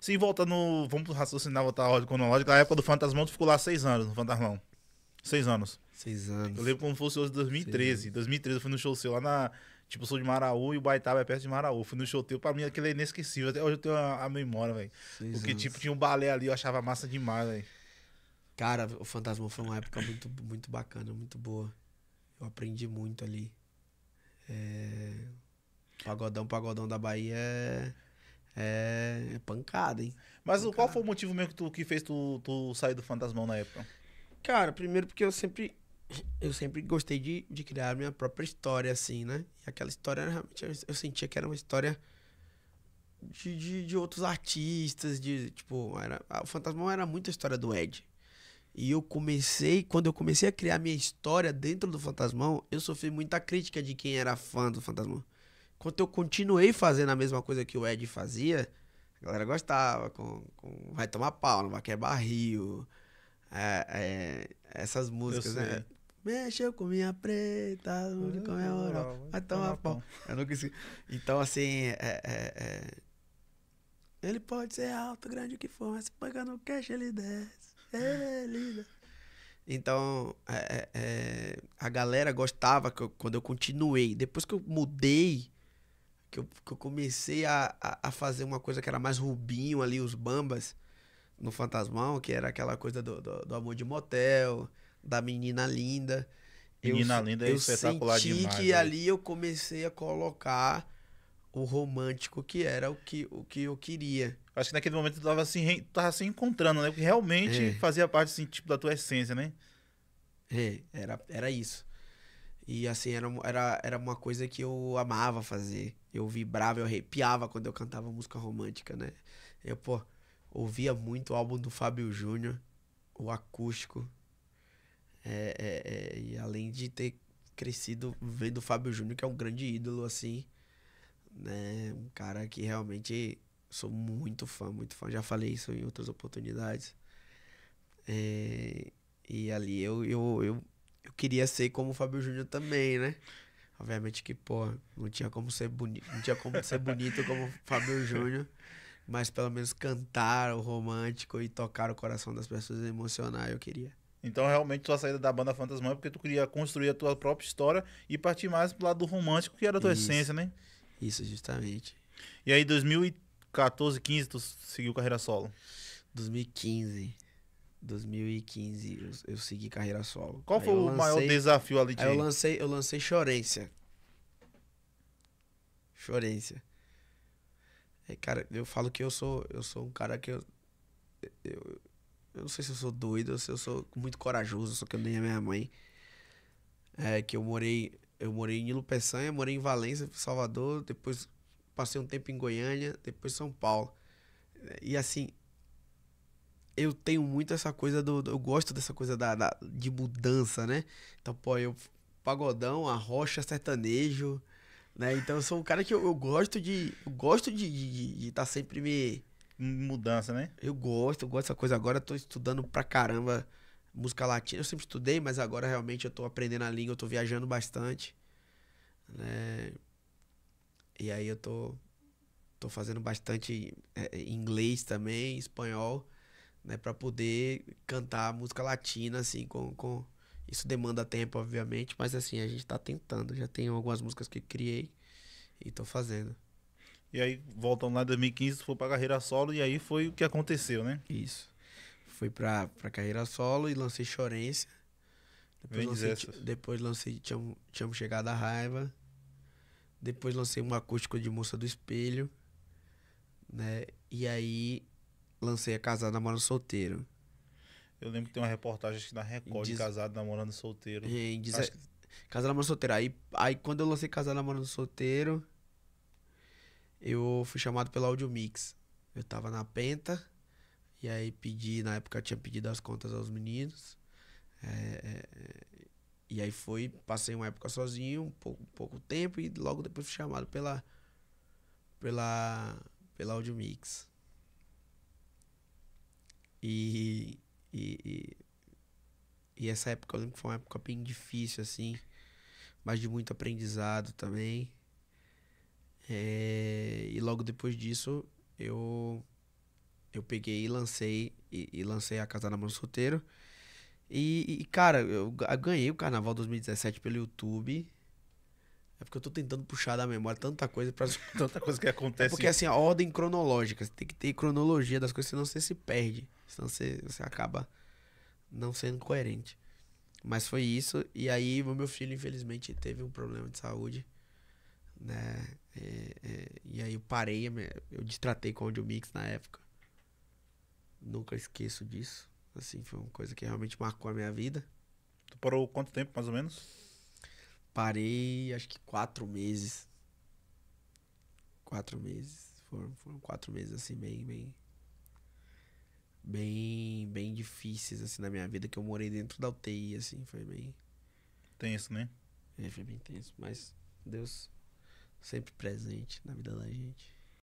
Se volta no. Vamos raciocinar, voltar à ordem cronológica. Na época do Fantasmão, tu ficou lá seis anos no Fantasmão. Seis anos. Seis anos. Eu lembro como fosse hoje 2013. 2013 eu fui no show seu lá na. Tipo, eu sou de Maraú e o Baitaba é perto de Maraú. Fui no show teu, pra mim aquele é inesquecível. Até hoje eu tenho a, a memória, velho. Porque, anos. tipo, tinha um balé ali, eu achava massa demais, velho. Cara, o Fantasma foi uma época muito, muito bacana, muito boa. Eu aprendi muito ali. É... Pagodão, pagodão da Bahia é. É, pancada, hein? Mas pancada. qual foi o motivo mesmo que, tu, que fez tu, tu sair do Fantasmão na época? Cara, primeiro porque eu sempre eu sempre gostei de, de criar minha própria história, assim, né? E aquela história realmente eu, eu sentia que era uma história de, de, de, outros artistas, de tipo, era, o Fantasmão era muito a história do Ed. E eu comecei, quando eu comecei a criar minha história dentro do Fantasmão, eu sofri muita crítica de quem era fã do Fantasmão quando eu continuei fazendo a mesma coisa que o Ed fazia, a galera gostava, com, com Vai Tomar Pau, Não Vai querer barril, é, é, essas músicas, né? Mexeu com minha preta, ah, vai tomar pau. Eu nunca esqueci. Então, assim, é, é, é, ele pode ser alto, grande o que for, mas se pagar no cash, ele desce. Ele linda, Então, é, é, é, a galera gostava eu, quando eu continuei. Depois que eu mudei, que eu, que eu comecei a, a, a, fazer uma coisa que era mais rubinho ali, os bambas, no Fantasmão, que era aquela coisa do, do, do amor de motel, da menina linda. Menina eu, linda é eu espetacular senti demais. que ali eu comecei a colocar o romântico que era o que, o que eu queria. Acho que naquele momento tu tava se, tava se encontrando, né? Porque realmente é. fazia parte, assim, tipo, da tua essência, né? É, era, era isso. E assim, era, era, era uma coisa que eu amava fazer. Eu vibrava, eu arrepiava quando eu cantava música romântica, né? Eu, pô, ouvia muito o álbum do Fábio Júnior, o acústico. É, é, é, e além de ter crescido vendo o Fábio Júnior, que é um grande ídolo, assim, né? Um cara que realmente sou muito fã, muito fã. Já falei isso em outras oportunidades. É, e ali eu, eu, eu eu queria ser como o Fábio Júnior também, né? Obviamente que, pô, não tinha como ser bonito, não tinha como ser bonito como o Fábio Júnior, mas pelo menos cantar o romântico e tocar o coração das pessoas e emocionar, eu queria Então, realmente, tua saída da banda Fantasma é porque tu queria construir a tua própria história e partir mais pro lado do romântico, que era a tua Isso. essência, né? Isso, justamente. E aí, 2014, 15, tu seguiu carreira solo? 2015. 2015 eu, eu segui carreira solo. Qual aí foi o maior desafio ali de aí eu lancei, eu lancei Chorência. Chorência. É, cara, eu falo que eu sou, eu sou um cara que eu, eu eu não sei se eu sou doido ou se eu sou muito corajoso, só que eu nem a é minha mãe. É que eu morei, eu morei em Ilo Peçanha, morei em Valência, Salvador, depois passei um tempo em Goiânia, depois São Paulo. E assim, eu tenho muito essa coisa do. do eu gosto dessa coisa da, da, de mudança, né? Então, pô, eu. Pagodão, a rocha, sertanejo. Né? Então eu sou um cara que eu, eu gosto de. Eu gosto de estar de, de tá sempre me. Mudança, né? Eu gosto, eu gosto dessa coisa. Agora estou tô estudando pra caramba música latina. Eu sempre estudei, mas agora realmente eu tô aprendendo a língua, eu tô viajando bastante. Né? E aí eu tô. tô fazendo bastante é, inglês também, espanhol né, para poder cantar música latina, assim, com, com... Isso demanda tempo, obviamente, mas assim, a gente tá tentando. Já tem algumas músicas que criei e tô fazendo. E aí, voltando lá em 2015, foi pra carreira solo e aí foi o que aconteceu, né? Isso. Fui pra, para carreira solo e lancei Chorência. Depois Bem lancei, depois lancei Tínhamos, Tínhamos Chegado à Raiva. Depois lancei um acústico de Moça do Espelho. Né? E aí lancei a Casado Namorando Solteiro. Eu lembro que tem uma reportagem que na Record de Casado Namorando Solteiro. É, em diz... Acho... Casado Namorando Solteiro. Aí, aí quando eu lancei Casado Namorando Solteiro, eu fui chamado pela Audio Mix. Eu tava na Penta, e aí pedi, na época eu tinha pedido as contas aos meninos. É, é, é e aí foi, passei uma época sozinho, um pouco, pouco tempo, e logo depois fui chamado pela. pela. pela Audio Mix. E, e, e, essa época eu lembro que foi uma época bem difícil, assim, mas de muito aprendizado também. É, e logo depois disso, eu eu peguei e lancei e, e lancei a Casa na Mão Solteiro. E, e, cara, eu ganhei o Carnaval 2017 pelo YouTube. É porque eu tô tentando puxar da memória tanta coisa para tanta coisa que é acontece. É porque assim, a ordem cronológica, você tem que ter cronologia das coisas, senão você se perde. Senão você, você acaba não sendo coerente. Mas foi isso. E aí o meu filho, infelizmente, teve um problema de saúde. Né? E, é, e, é, e aí eu parei, eu destratei com o Audio Mix na época. Nunca esqueço disso. Assim, foi uma coisa que realmente marcou a minha vida. Tu parou quanto tempo, mais ou menos? Parei, acho que quatro meses. Quatro meses. Foram, foram quatro meses, assim, bem, bem. Bem, bem difíceis, assim, na minha vida, que eu morei dentro da UTI, assim, foi bem. Tenso, né? É, foi bem tenso, mas Deus sempre presente na vida da gente.